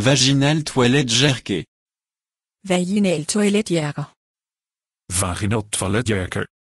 Vaginal toilette Vaginal toiletjerker. Vaginal toiletjerker.